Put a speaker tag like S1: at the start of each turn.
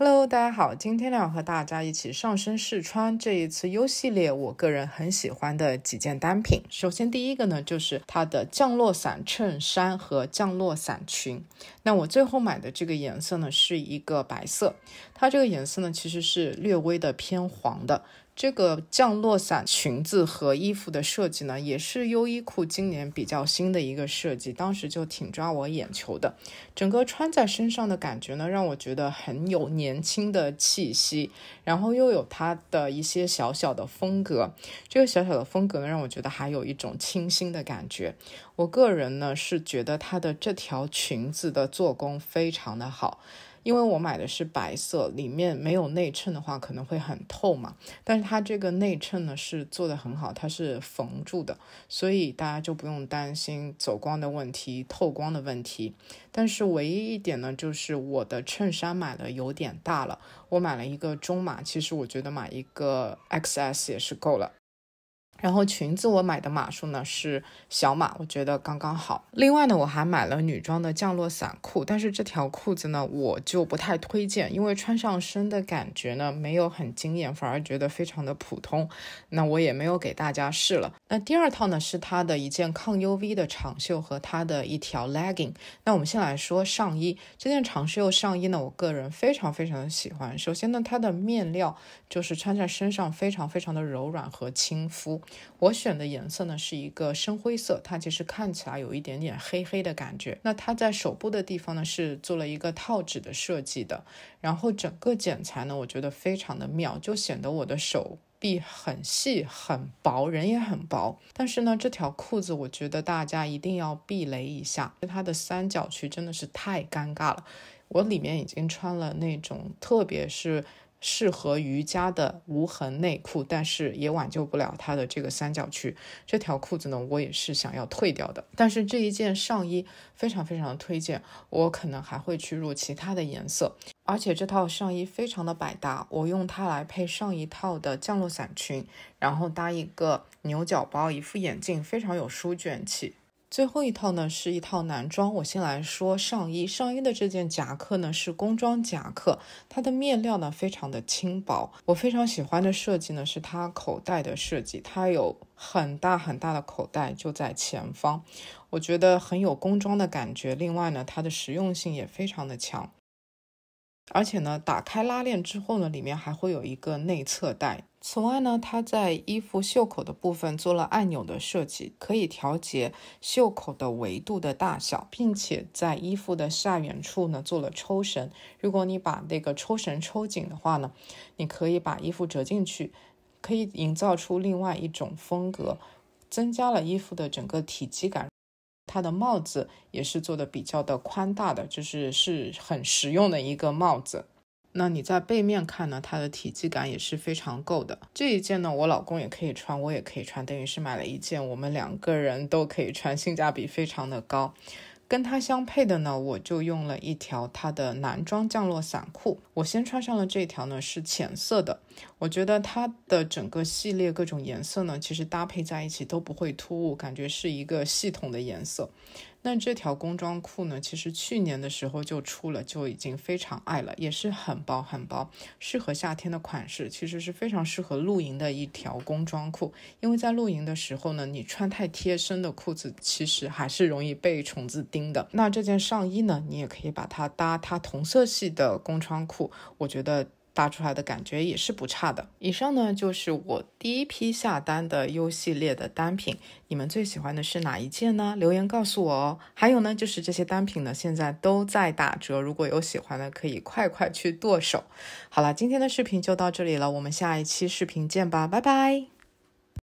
S1: Hello，大家好，今天呢要和大家一起上身试穿这一次 U 系列，我个人很喜欢的几件单品。首先第一个呢，就是它的降落伞衬衫和降落伞裙。那我最后买的这个颜色呢，是一个白色，它这个颜色呢，其实是略微的偏黄的。这个降落伞裙子和衣服的设计呢，也是优衣库今年比较新的一个设计，当时就挺抓我眼球的。整个穿在身上的感觉呢，让我觉得很有年轻的气息，然后又有它的一些小小的风格。这个小小的风格呢，让我觉得还有一种清新的感觉。我个人呢是觉得它的这条裙子的做工非常的好。因为我买的是白色，里面没有内衬的话可能会很透嘛。但是它这个内衬呢是做的很好，它是缝住的，所以大家就不用担心走光的问题、透光的问题。但是唯一一点呢，就是我的衬衫买的有点大了，我买了一个中码，其实我觉得买一个 XS 也是够了。然后裙子我买的码数呢是小码，我觉得刚刚好。另外呢，我还买了女装的降落伞裤，但是这条裤子呢我就不太推荐，因为穿上身的感觉呢没有很惊艳，反而觉得非常的普通。那我也没有给大家试了。那第二套呢是它的一件抗 UV 的长袖和它的一条 legging。那我们先来说上衣，这件长袖上衣呢，我个人非常非常的喜欢。首先呢，它的面料就是穿在身上非常非常的柔软和亲肤。我选的颜色呢是一个深灰色，它其实看起来有一点点黑黑的感觉。那它在手部的地方呢是做了一个套指的设计的，然后整个剪裁呢我觉得非常的妙，就显得我的手臂很细很薄，人也很薄。但是呢这条裤子我觉得大家一定要避雷一下，它的三角区真的是太尴尬了。我里面已经穿了那种，特别是。适合瑜伽的无痕内裤，但是也挽救不了它的这个三角区。这条裤子呢，我也是想要退掉的。但是这一件上衣非常非常的推荐，我可能还会去入其他的颜色。而且这套上衣非常的百搭，我用它来配上一套的降落伞裙，然后搭一个牛角包、一副眼镜，非常有书卷气。最后一套呢是一套男装，我先来说上衣。上衣的这件夹克呢是工装夹克，它的面料呢非常的轻薄。我非常喜欢的设计呢是它口袋的设计，它有很大很大的口袋就在前方，我觉得很有工装的感觉。另外呢，它的实用性也非常的强。而且呢，打开拉链之后呢，里面还会有一个内侧袋。此外呢，它在衣服袖口的部分做了按钮的设计，可以调节袖口的维度的大小，并且在衣服的下缘处呢做了抽绳。如果你把那个抽绳抽紧的话呢，你可以把衣服折进去，可以营造出另外一种风格，增加了衣服的整个体积感。它的帽子也是做的比较的宽大的，就是是很实用的一个帽子。那你在背面看呢，它的体积感也是非常够的。这一件呢，我老公也可以穿，我也可以穿，等于是买了一件，我们两个人都可以穿，性价比非常的高。跟它相配的呢，我就用了一条它的男装降落伞裤。我先穿上了这条呢，是浅色的。我觉得它的整个系列各种颜色呢，其实搭配在一起都不会突兀，感觉是一个系统的颜色。那这条工装裤呢，其实去年的时候就出了，就已经非常爱了，也是很薄很薄，适合夏天的款式，其实是非常适合露营的一条工装裤。因为在露营的时候呢，你穿太贴身的裤子，其实还是容易被虫子叮的。那这件上衣呢，你也可以把它搭它同色系的工装裤，我觉得。搭出来的感觉也是不差的。以上呢就是我第一批下单的 U 系列的单品，你们最喜欢的是哪一件呢？留言告诉我哦。还有呢，就是这些单品呢，现在都在打折，如果有喜欢的，可以快快去剁手。好了，今天的视频就到这里了，我们下一期视频见吧，拜拜。